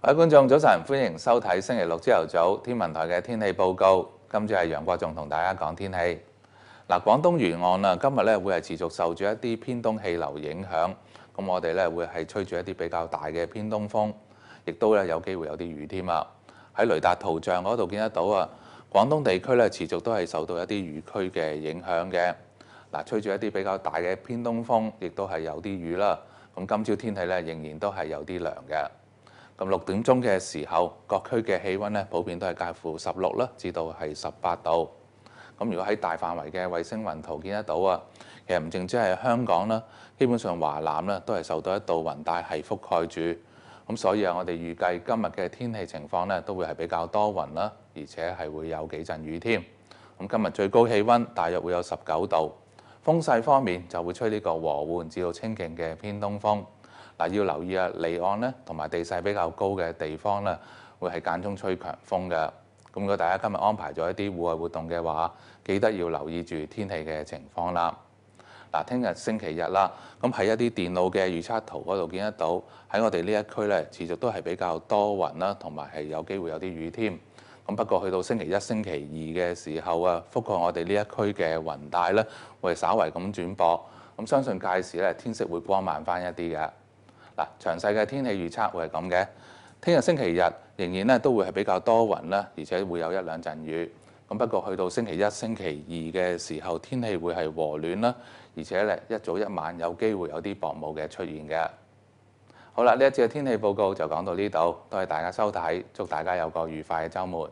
各位觀眾，早晨，歡迎收睇星期六朝頭早天文台嘅天氣報告。今朝係楊國仲同大家講天氣。嗱，廣東沿岸啊，今日咧會係持續受住一啲偏東氣流影響，咁我哋咧會係吹住一啲比較大嘅偏東風，亦都咧有機會有啲雨添啊。喺雷達圖像嗰度見得到啊，廣東地區咧持續都係受到一啲雨區嘅影響嘅。嗱，吹住一啲比較大嘅偏東風，亦都係有啲雨啦。咁今朝天氣咧仍然都係有啲涼嘅。咁六點鐘嘅時候，各區嘅氣温咧普遍都係介乎十六啦至到係十八度。咁如果喺大範圍嘅衛星雲圖見得到啊，其實唔淨止係香港啦，基本上華南咧都係受到一道雲帶係覆蓋住。咁所以啊，我哋預計今日嘅天氣情況咧都會係比較多雲啦，而且係會有幾陣雨添。咁今日最高氣温大約會有十九度。風勢方面就會吹呢個和緩至到清勁嘅偏東風。嗱，要留意啊！離岸咧同埋地勢比較高嘅地方咧，會係間中吹強風嘅。咁如果大家今日安排咗一啲戶外活動嘅話，記得要留意住天氣嘅情況啦。嗱，聽日星期日啦，咁喺一啲電腦嘅預測圖嗰度見得到，喺我哋呢一區咧持續都係比較多雲啦，同埋係有機會有啲雨添。咁不過去到星期一、星期二嘅時候啊，覆蓋我哋呢一區嘅雲帶咧會稍為咁轉薄，咁相信屆時咧天色會光漫翻一啲嘅。嗱，詳細嘅天氣預測會係咁嘅。聽日星期日仍然咧都會係比較多雲啦，而且會有一兩陣雨。咁不過去到星期一、星期二嘅時候，天氣會係和暖啦，而且咧一早一晚有機會有啲薄霧嘅出現嘅。好啦，呢一次嘅天氣報告就講到呢度，多謝大家收睇，祝大家有個愉快嘅週末。